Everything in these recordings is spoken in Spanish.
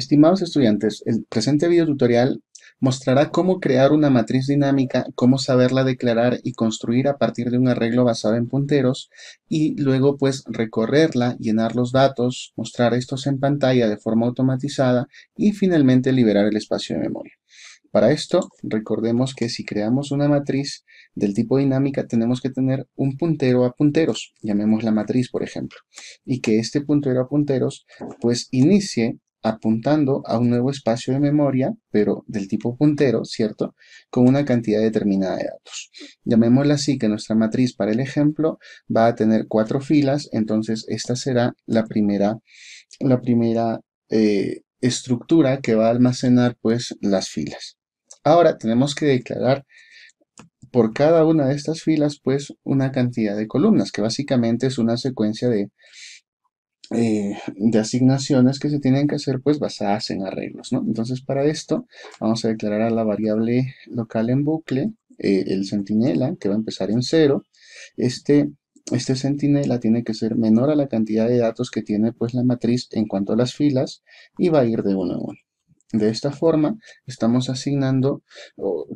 Estimados estudiantes, el presente video tutorial mostrará cómo crear una matriz dinámica, cómo saberla declarar y construir a partir de un arreglo basado en punteros y luego pues recorrerla, llenar los datos, mostrar estos en pantalla de forma automatizada y finalmente liberar el espacio de memoria. Para esto, recordemos que si creamos una matriz del tipo dinámica, tenemos que tener un puntero a punteros, llamemos la matriz por ejemplo, y que este puntero a punteros pues inicie apuntando a un nuevo espacio de memoria, pero del tipo puntero, ¿cierto? Con una cantidad determinada de datos. Llamémosla así que nuestra matriz para el ejemplo va a tener cuatro filas, entonces esta será la primera, la primera eh, estructura que va a almacenar pues las filas. Ahora tenemos que declarar por cada una de estas filas pues una cantidad de columnas, que básicamente es una secuencia de, eh, de asignaciones que se tienen que hacer pues basadas en arreglos, ¿no? Entonces para esto vamos a declarar a la variable local en bucle eh, el centinela que va a empezar en cero. Este, este centinela tiene que ser menor a la cantidad de datos que tiene pues la matriz en cuanto a las filas y va a ir de uno en uno. De esta forma, estamos asignando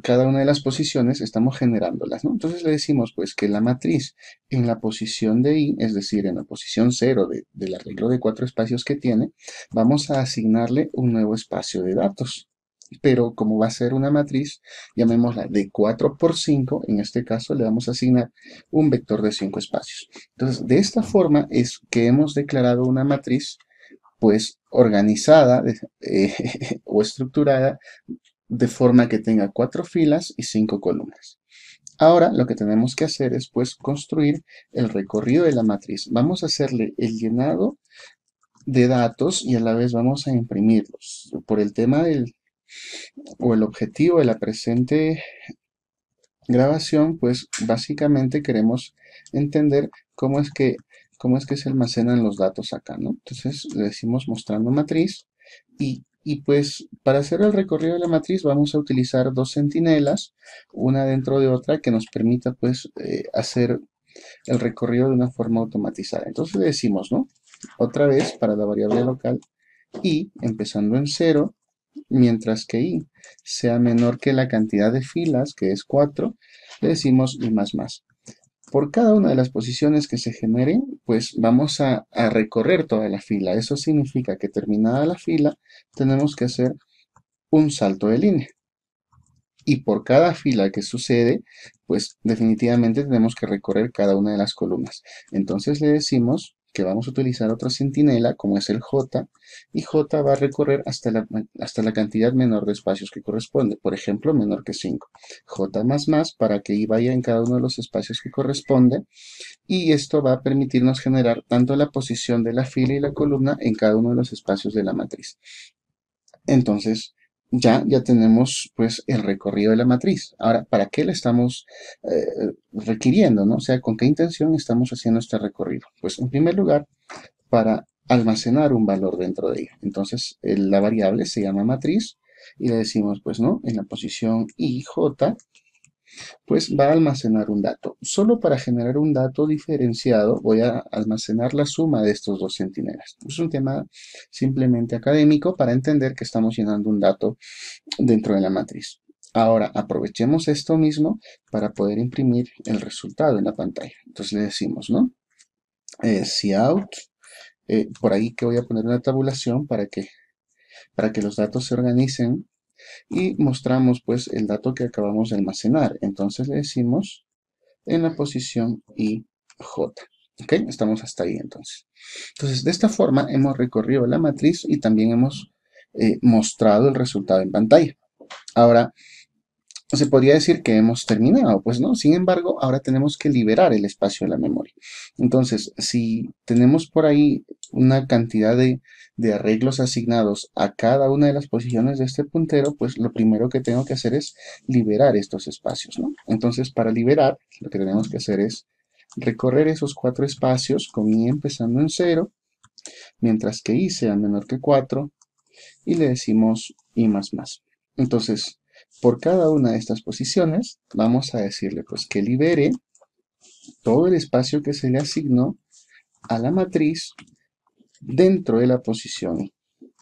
cada una de las posiciones, estamos generándolas, ¿no? Entonces le decimos, pues, que la matriz en la posición de I, es decir, en la posición 0 del arreglo de cuatro espacios que tiene, vamos a asignarle un nuevo espacio de datos. Pero como va a ser una matriz, llamémosla de 4 por 5, en este caso le vamos a asignar un vector de 5 espacios. Entonces, de esta forma es que hemos declarado una matriz pues organizada eh, o estructurada de forma que tenga cuatro filas y cinco columnas. Ahora lo que tenemos que hacer es pues construir el recorrido de la matriz. Vamos a hacerle el llenado de datos y a la vez vamos a imprimirlos. Por el tema del o el objetivo de la presente grabación, pues básicamente queremos entender cómo es que cómo es que se almacenan los datos acá, ¿no? Entonces le decimos mostrando matriz y, pues para hacer el recorrido de la matriz vamos a utilizar dos sentinelas, una dentro de otra que nos permita pues eh, hacer el recorrido de una forma automatizada. Entonces le decimos, ¿no? Otra vez para la variable local y empezando en 0, mientras que i sea menor que la cantidad de filas, que es 4, le decimos y más más por cada una de las posiciones que se generen, pues vamos a, a, recorrer toda la fila. Eso significa que terminada la fila, tenemos que hacer un salto de línea. Y por cada fila que sucede, pues definitivamente tenemos que recorrer cada una de las columnas. Entonces le decimos que vamos a utilizar otra centinela como es el J y J va a recorrer hasta la, hasta la cantidad menor de espacios que corresponde, por ejemplo menor que 5. J más más para que vaya en cada uno de los espacios que corresponde y esto va a permitirnos generar tanto la posición de la fila y la columna en cada uno de los espacios de la matriz. Entonces, ya, ya tenemos pues el recorrido de la matriz. Ahora, ¿para qué la estamos eh, requiriendo? ¿no? O sea, ¿con qué intención estamos haciendo este recorrido? Pues en primer lugar, para almacenar un valor dentro de ella. Entonces, la variable se llama matriz y le decimos, pues, ¿no? En la posición j pues va a almacenar un dato. Solo para generar un dato diferenciado voy a almacenar la suma de estos dos centinelas. Es un tema simplemente académico para entender que estamos llenando un dato dentro de la matriz. Ahora aprovechemos esto mismo para poder imprimir el resultado en la pantalla. Entonces le decimos, ¿no? Eh, si out, eh, por ahí que voy a poner una tabulación para que, para que los datos se organicen y mostramos pues el dato que acabamos de almacenar. Entonces le decimos en la posición IJ. ¿Ok? Estamos hasta ahí entonces. Entonces de esta forma hemos recorrido la matriz y también hemos eh, mostrado el resultado en pantalla. Ahora, se podría decir que hemos terminado, pues no. Sin embargo, ahora tenemos que liberar el espacio de la memoria. Entonces, si tenemos por ahí una cantidad de, arreglos asignados a cada una de las posiciones de este puntero, pues lo primero que tengo que hacer es liberar estos espacios, Entonces, para liberar, lo que tenemos que hacer es recorrer esos cuatro espacios con i empezando en 0, mientras que i sea menor que 4, y le decimos i más más. Entonces, por cada una de estas posiciones vamos a decirle pues que libere todo el espacio que se le asignó a la matriz dentro de la posición.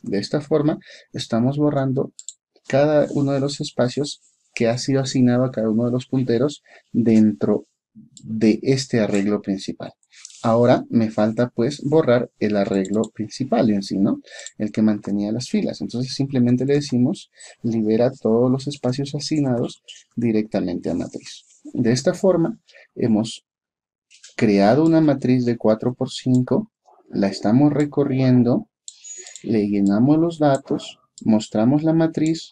De esta forma estamos borrando cada uno de los espacios que ha sido asignado a cada uno de los punteros dentro de este arreglo principal. Ahora me falta pues borrar el arreglo principal en sí, ¿no? El que mantenía las filas. Entonces simplemente le decimos libera todos los espacios asignados directamente a matriz. De esta forma hemos creado una matriz de 4 x 5, la estamos recorriendo, le llenamos los datos, mostramos la matriz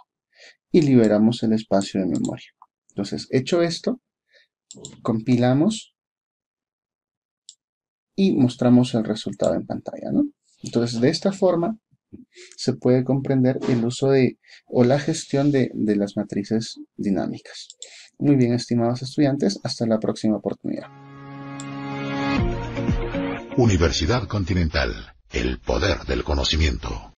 y liberamos el espacio de memoria. Entonces, hecho esto, compilamos y mostramos el resultado en pantalla. Entonces, de esta forma se puede comprender el uso de o la gestión de, de las matrices dinámicas. Muy bien, estimados estudiantes, hasta la próxima oportunidad. Universidad Continental, el poder del conocimiento.